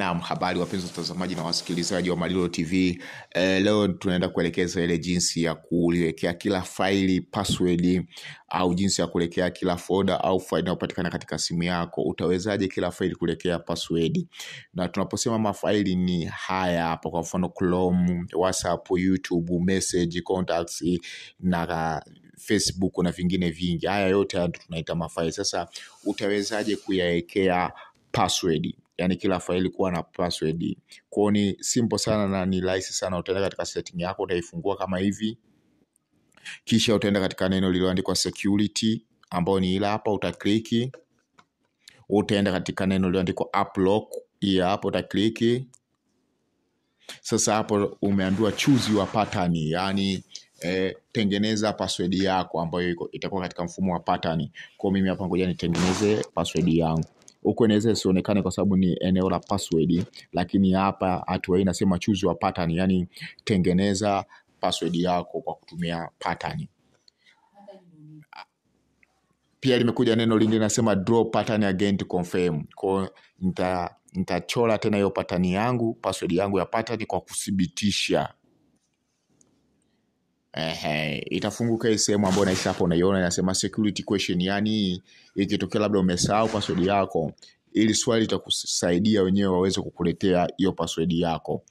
Naam, habari wapenzi watazamaji na wasikilizaji wa Malilo TV. E, eh, leo tunaenda kuelekeza ile jinsi ya kuliwekea kila faili password au jinsi ya kuwekea kila folder au faili inayopatikana katika simu yako. Utawezaje kila faili kuwekea password? Na tunaposema mafaili ni haya hapa, kwa mfano Chrome, WhatsApp, YouTube, Message, Contacts na ah, Facebook na vingine vingi. Haya yote tunaita mafaili. Sasa utawezaje kuyawekea password? yani kila faili kuwa na password. Kwao ni simple sana na ni rahisi sana, utaenda katika setting yako utaifungua kama hivi, kisha utaenda katika neno lililoandikwa security ambayo ni ila hapa, utaklik. Utaenda katika neno lililoandikwa app lock, hii hapo utaklik. Sasa hapo umeambiwa choose your pattern, yani E, tengeneza password yako ambayo itakuwa katika mfumo wa pattern. Kwa mimi hapa, ngoja nitengeneze password yangu. Huko inaweza isionekane kwa sababu ni eneo la password, lakini hapa hatua hii inasema choose your pattern, yani tengeneza password yako kwa kutumia pattern. Pia limekuja neno lingine linasema draw pattern again to confirm. Kwa nita nitachora tena hiyo pattern yangu, password yangu ya pattern kwa kuthibitisha. Ehe, itafunguka hii sehemu ambayo naishi hapo, unaiona inasema security question, yani ikitokea labda umesahau password yako, ili swali litakusaidia wenyewe waweze kukuletea hiyo password yako.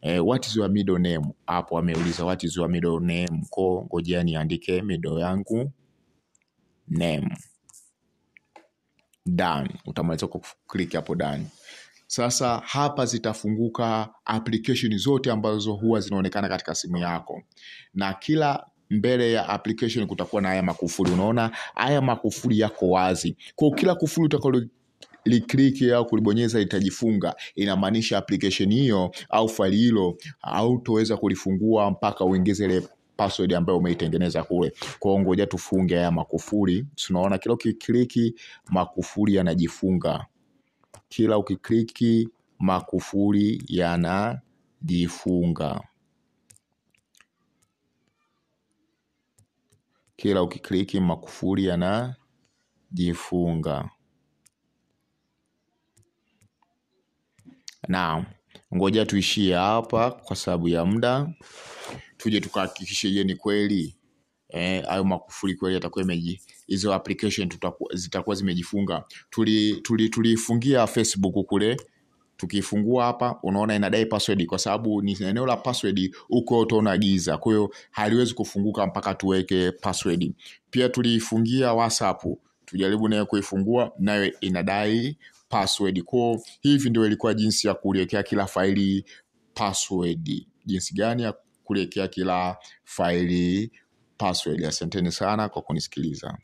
Eh, what is your middle name? Hapo ameuliza what is your middle name, ko ngojea niandike middle yangu name. Done, utamaliza kwa click hapo done. Sasa hapa zitafunguka application zote ambazo huwa zinaonekana katika simu yako, na kila mbele ya application kutakuwa na haya makufuri Unaona haya makufuri yako wazi, kwa kila kufuri utakalo likliki au kulibonyeza litajifunga, inamaanisha application hiyo au faili hilo hautoweza kulifungua mpaka uingize ile password ambayo umeitengeneza kule. Kwa hiyo ngoja tufunge haya makufuri Tunaona kila ukikliki makufuri yanajifunga. Kila ukikliki makufuri yanajifunga. Kila ukikliki makufuri yanajifunga. Naam, ngoja tuishie hapa kwa sababu ya muda. Tuje tukahakikishe je ni kweli eh, au makufuri kweli yatakuwa imeji hizo application zitakuwa zimejifunga. Tuliifungia tuli, tuli Facebook kule tukifungua hapa unaona inadai password kwa sababu ni eneo la password, huko utaona giza, kwa hiyo haliwezi kufunguka mpaka tuweke password. Pia tulifungia WhatsApp, tujaribu nayo kuifungua, nayo inadai password. Kwa hivi ndio ilikuwa jinsi ya kuliwekea kila faili password. Jinsi gani ya kuliwekea kila faili password. Asanteni sana kwa kunisikiliza.